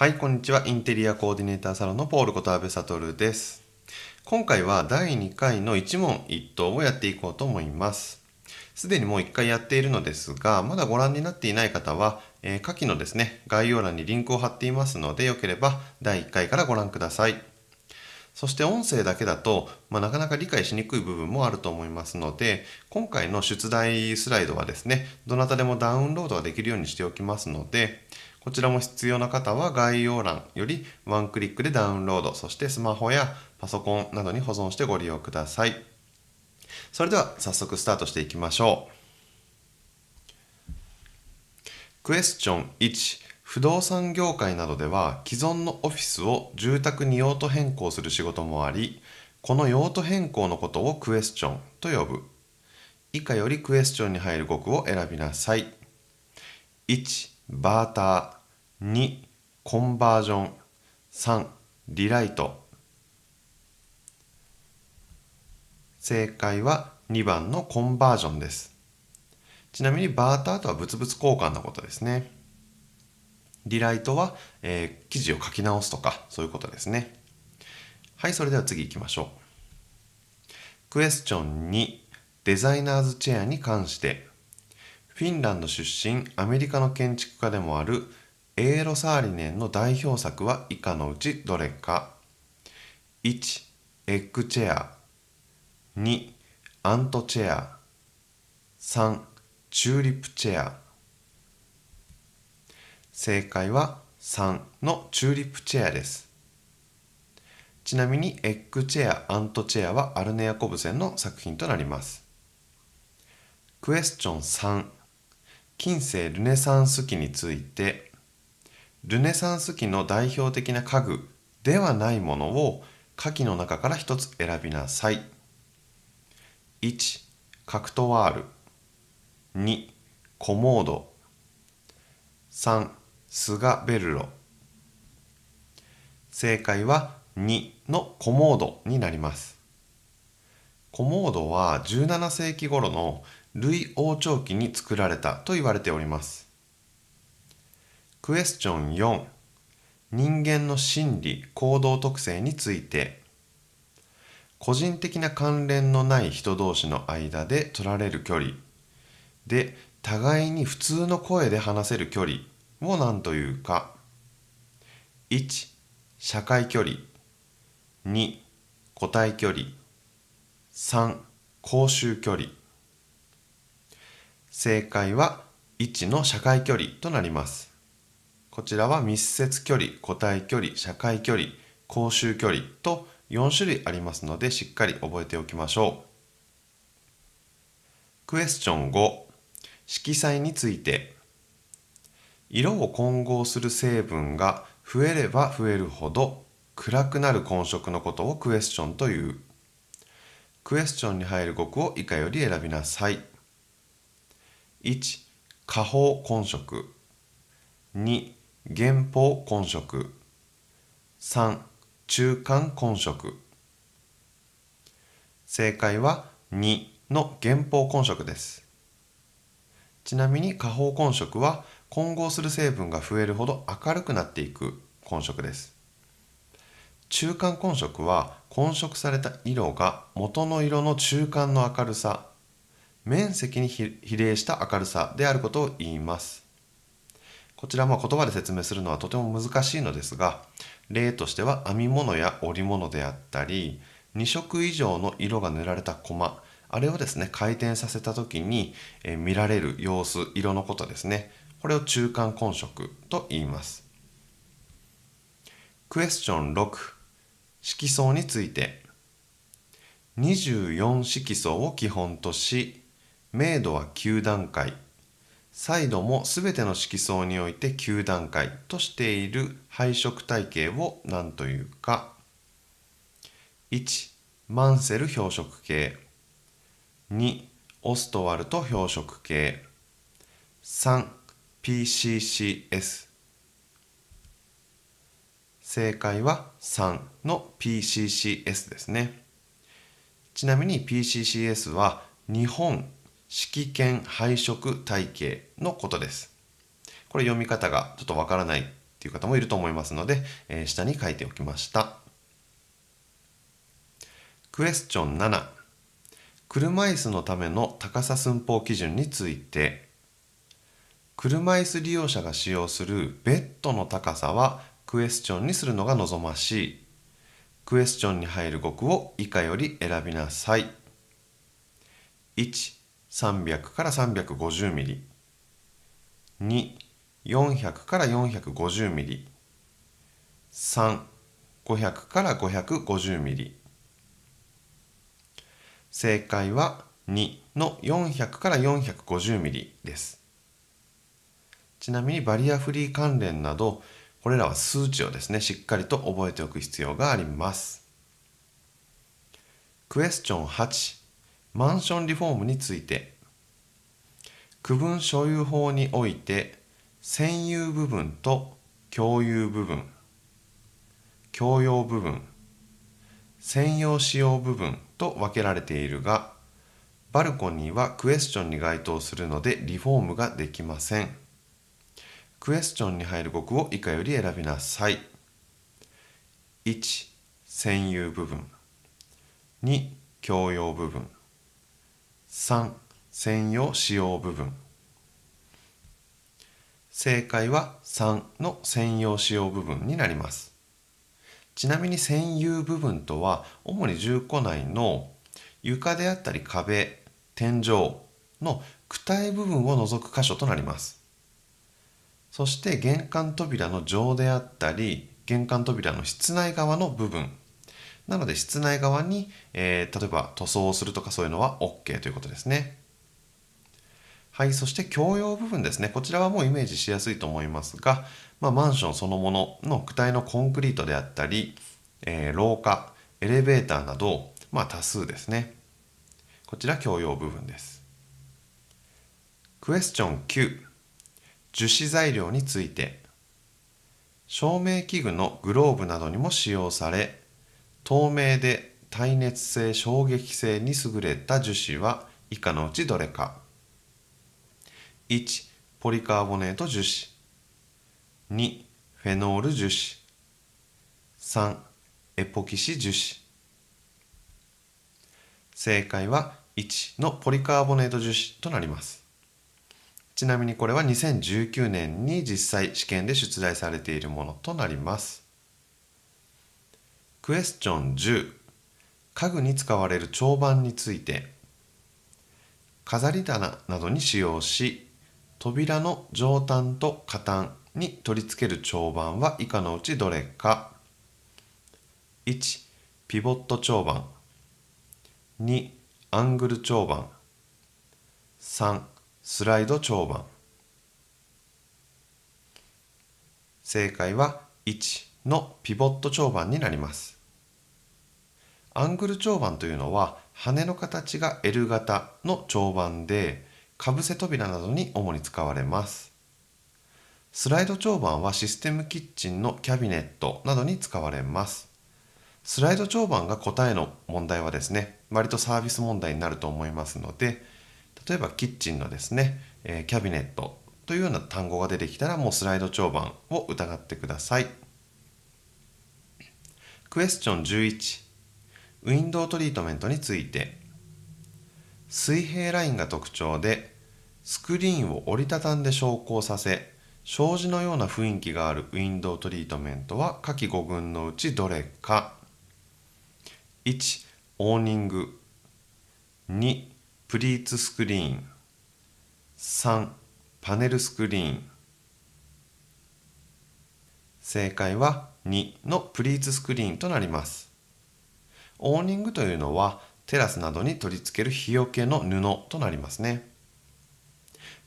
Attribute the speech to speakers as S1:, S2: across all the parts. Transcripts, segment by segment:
S1: はい、こんにちは。インテリアコーディネーターサロンのポールこと阿部悟です。今回は第2回の一問一答をやっていこうと思います。すでにもう1回やっているのですが、まだご覧になっていない方は、えー、下記のですね、概要欄にリンクを貼っていますので、よければ第1回からご覧ください。そして音声だけだと、まあ、なかなか理解しにくい部分もあると思いますので、今回の出題スライドはですね、どなたでもダウンロードができるようにしておきますので、こちらも必要な方は概要欄よりワンクリックでダウンロード、そしてスマホやパソコンなどに保存してご利用ください。それでは早速スタートしていきましょう。クエスチョン1不動産業界などでは既存のオフィスを住宅に用途変更する仕事もありこの用途変更のことをクエスチョンと呼ぶ以下よりクエスチョンに入る語句を選びなさい1バーター2コンバージョン3リライト正解は2番のコンバージョンですちなみにバーターとは物々交換のことですねリライトは、えー、記事を書き直すとかそういうことですねはいそれでは次行きましょうクエスチョン2デザイナーズチェアに関してフィンランド出身アメリカの建築家でもあるエーロ・サーリネンの代表作は以下のうちどれか1エッグチェア2アントチェア3チューリップチェア正解は3のチューリップチェアですちなみにエッグチェアアントチェアはアルネ・ヤコブセンの作品となりますクエスチョン3近世ルネサンス期についてルネサンス期の代表的な家具ではないものを下記の中から1つ選びなさい1カクトワール2コモード3スガベルロ正解は2のコモードになりますコモードは17世紀頃の類王朝期に作られたと言われておりますクエスチョン4人間の心理行動特性について個人的な関連のない人同士の間で取られる距離で互いに普通の声で話せる距離を何というか1社会距離2個体距離3公衆距離正解は1の社会距離となります。こちらは密接距離、個体距離、社会距離、公衆距離と4種類ありますのでしっかり覚えておきましょう。クエスチョン5、色彩について。色を混合する成分が増えれば増えるほど暗くなる混色のことをクエスチョンという。クエスチョンに入る語句を以下より選びなさい。1下方根色2原法根色3中間根色正解は2の原法根色ですちなみに下方根色は混合する成分が増えるほど明るくなっていく混色です中間混色は混色された色が元の色の中間の明るさ面積に比例した明るさであることを言いますこちらも言葉で説明するのはとても難しいのですが例としては編み物や織物であったり2色以上の色が塗られたコマあれをですね回転させた時に見られる様子色のことですねこれを中間混色と言いますクエスチョン6色相について24色相を基本とし明度は9段階彩度も全ての色相において9段階としている配色体系を何というか1マンセル表色系2オストワルト表色系 3PCCS 正解は3の PCCS ですねちなみに PCCS は日本色見配色体系のことです。これ読み方がちょっとわからないっていう方もいると思いますので、えー、下に書いておきました。クエスチョン7車椅子のための高さ寸法基準について車椅子利用者が使用するベッドの高さはクエスチョンにするのが望ましいクエスチョンに入る語句を以下より選びなさい1 300から350ミリ2400から450ミリ3500から550ミリ正解は2の400から450ミリですちなみにバリアフリー関連などこれらは数値をですねしっかりと覚えておく必要がありますクエスチョン8マンションリフォームについて区分所有法において占有部分と共有部分共用部分専用使用部分と分けられているがバルコニーはクエスチョンに該当するのでリフォームができませんクエスチョンに入る語句を以下より選びなさい1占有部分2共用部分3専用使用部分正解は3の専用使用部分になりますちなみに専用部分とは主に重戸内の床であったり壁天井の躯体部分を除く箇所となりますそして玄関扉の上であったり玄関扉の室内側の部分なので室内側に、えー、例えば塗装をするとかそういうのは OK ということですね。はい、そして共用部分ですね。こちらはもうイメージしやすいと思いますが、まあ、マンションそのものの躯体のコンクリートであったり、えー、廊下、エレベーターなど、まあ、多数ですね。こちら共用部分です。クエスチョン9、樹脂材料について照明器具のグローブなどにも使用され透明で耐熱性衝撃性に優れた樹脂は以下のうちどれか1ポリカーボネート樹脂2フェノール樹脂3エポキシ樹脂正解は1のポリカーボネート樹脂となりますちなみにこれは2019年に実際試験で出題されているものとなりますクエスチョン10家具に使われる長板について飾り棚などに使用し扉の上端と下端に取り付ける長板は以下のうちどれか1ピボット長板2アングル長板3スライド長板正解は1のピボット長板になります。アングル長板というのは羽の形が L 型の長板でかぶせ扉などに主に使われます。スライド長板はシステムキッチンのキャビネットなどに使われます。スライド長板が答えの問題はですね、割とサービス問題になると思いますので、例えばキッチンのですね、えキャビネットというような単語が出てきたらもうスライド長板を疑ってください。クエスチョン11ウィンドウトリートメントについて水平ラインが特徴でスクリーンを折りたたんで昇降させ障子のような雰囲気があるウィンドウトリートメントは下記5群のうちどれか1オーニング2プリーツスクリーン3パネルスクリーン正解は2のプリーツスクリーンとなります。オーニングというのはテラスなどに取り付ける日よけの布となりますね。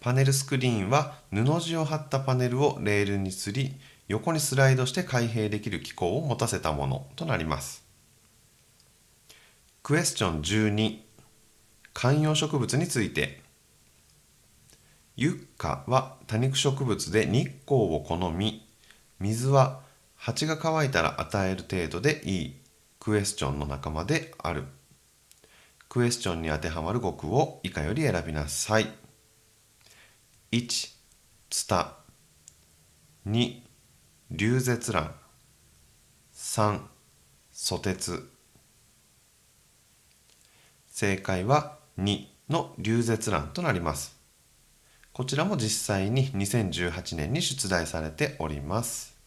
S1: パネルスクリーンは布地を張ったパネルをレールに吊り横にスライドして開閉できる機構を持たせたものとなります。クエスチョン12観葉植物についてユッカは多肉植物で日光を好み水は蜂が乾いたら与える程度でいいクエスチョンの仲間であるクエスチョンに当てはまる語句を以下より選びなさい1ツタ2流絶乱3蘇鉄正解は2の流絶乱となりますこちらも実際に2018年に出題されております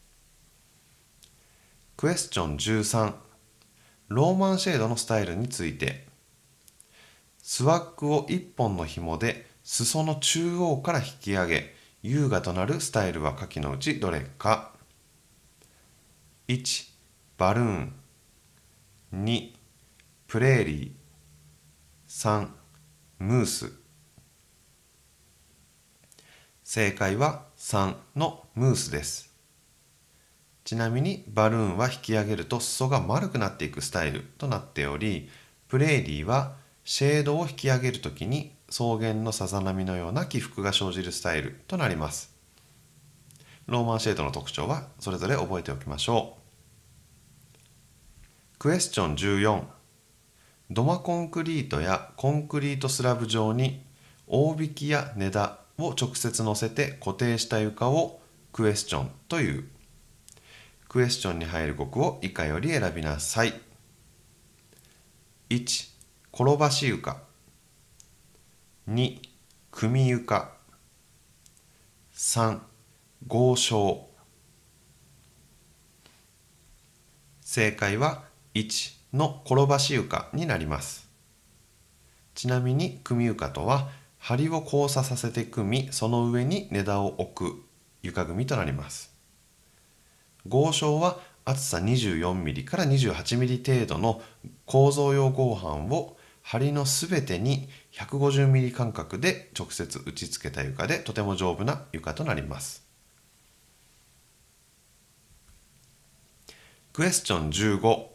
S1: クエスチョン13ローマンシェードのスタイルについてスワッグを1本の紐で裾の中央から引き上げ優雅となるスタイルは下記のうちどれか1バルーン2プレーリー3ムース正解は3のムースですちなみにバルーンは引き上げると裾が丸くなっていくスタイルとなっておりプレーリーはシェードを引き上げる時に草原のさざ波のような起伏が生じるスタイルとなりますローマンシェードの特徴はそれぞれ覚えておきましょうクエスチョン14土間コンクリートやコンクリートスラブ状に大引きや根田を直接乗せて固定した床をクエスチョンというクエスチョンに入る語句を以下より選びなさい。1、転ばし床。2、組床。3、合掌。正解は1の転ばし床になります。ちなみに組床とは、梁を交差させて組み、その上に値段を置く床組となります。合掌は厚さ 24mm から 28mm 程度の構造用合板を梁のすべてに 150mm 間隔で直接打ち付けた床でとても丈夫な床となります。クエスチョン15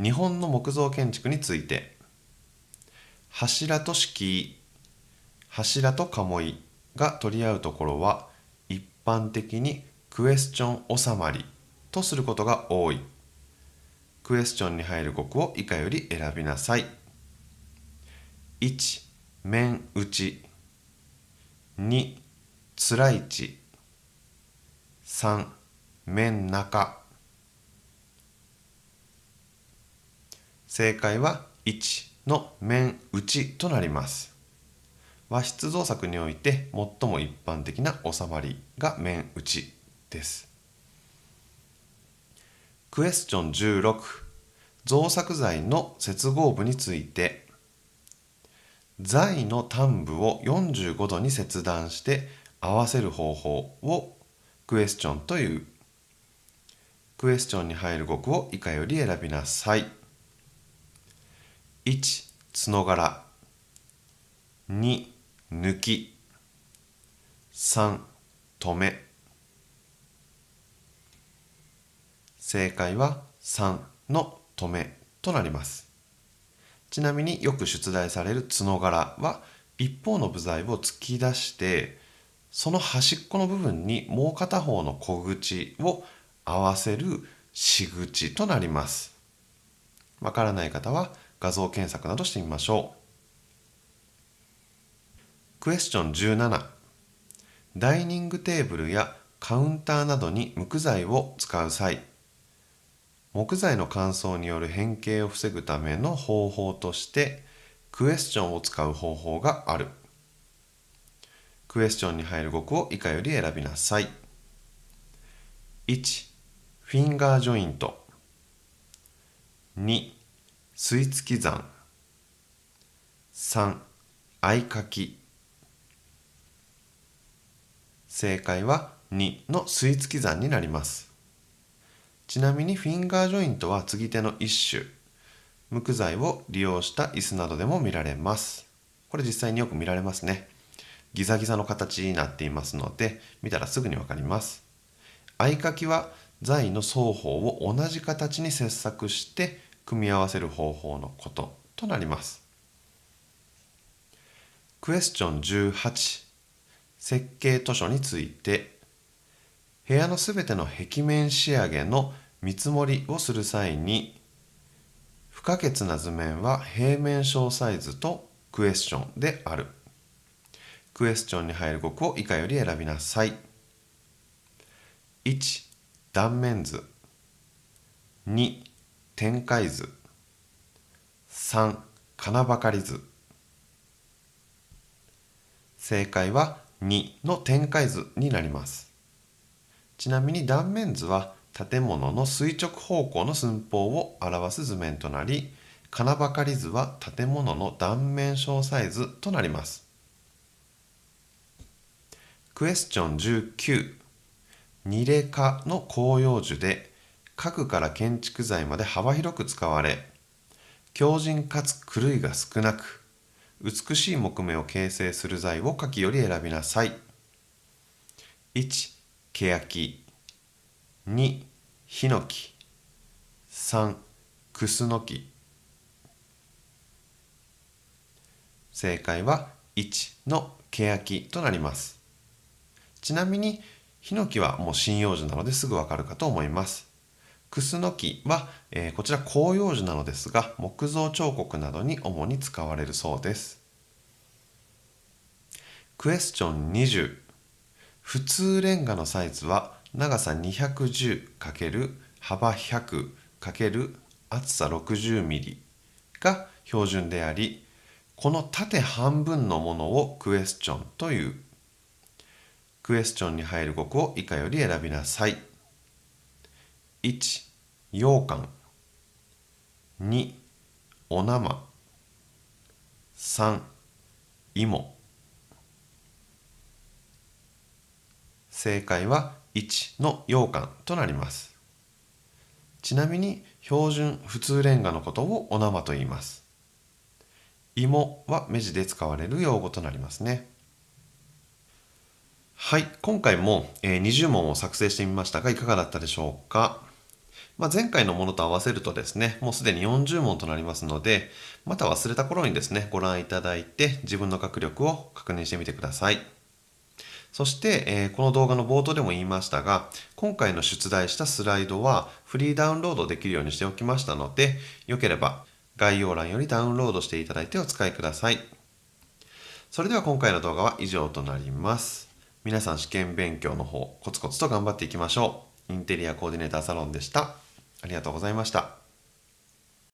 S1: 日本の木造建築について柱と敷居柱と鴨居が取り合うところは一般的にクエスチョン収まりとすることが多い。クエスチョンに入る語句を以下より選びなさい。1、面打ち。2、つらいち。3、面中。正解は1の面打ちとなります。和室造作において最も一般的な収まりが面打ちですクエスチョン16造作材の接合部について材の端部を45度に切断して合わせる方法をクエスチョンというクエスチョンに入る語句を以下より選びなさい1角柄2抜き3止め正解は3の止めとなりますちなみによく出題される角柄は一方の部材を突き出してその端っこの部分にもう片方の小口を合わせる仕口となりますわからない方は画像検索などしてみましょうクエスチョン17ダイニングテーブルやカウンターなどに無垢材を使う際木材の乾燥による変形を防ぐための方法としてクエスチョンを使う方法があるクエスチョンに入る語句を以下より選びなさい1フィンガージョイント2吸い付き算3合いかき正解は2の吸い付き算になりますちなみにフィンガージョイントは継ぎ手の一種無垢材を利用した椅子などでも見られますこれ実際によく見られますねギザギザの形になっていますので見たらすぐに分かります合掛は材の双方を同じ形に切削して組み合わせる方法のこととなりますクエスチョン18設計図書について部屋のすべての壁面仕上げの見積もりをする際に不可欠な図面は平面小サイズとクエスチョンであるクエスチョンに入る語句を以下より選びなさい1断面図2展開図3金ばかり図正解は2の展開図になりますちなみに断面図は建物の垂直方向の寸法を表す図面となり金ばかり図は建物の断面詳細図となりますクエスチョン19ニレ科の広葉樹で家具から建築材まで幅広く使われ強靭かつ狂いが少なく美しい木目を形成する材を下記より選びなさい1ケヤキ2ヒノキ3クスノキ正解は1のケヤキとなりますちなみにヒノキはもう針葉樹なのですぐわかるかと思いますクスノキは、えー、こちら広葉樹なのですが木造彫刻などに主に使われるそうですクエスチョン20普通レンガのサイズは長さ 210× 幅 100× 厚さ 60mm が標準でありこの縦半分のものをクエスチョンというクエスチョンに入る語句を以下より選びなさい1羊羹2お生3芋正解は1の羊羹となりますちなみに標準普通レンガのことをお生と言います芋は目地で使われる用語となりますねはい今回も、え20問を作成してみましたがいかがだったでしょうか、まあ、前回のものと合わせるとですねもうすでに40問となりますのでまた忘れた頃にですねご覧いただいて自分の学力を確認してみてくださいそして、えこの動画の冒頭でも言いましたが、今回の出題したスライドはフリーダウンロードできるようにしておきましたので、よければ概要欄よりダウンロードしていただいてお使いください。それでは今回の動画は以上となります。皆さん試験勉強の方、コツコツと頑張っていきましょう。インテリアコーディネーターサロンでした。ありがとうございました。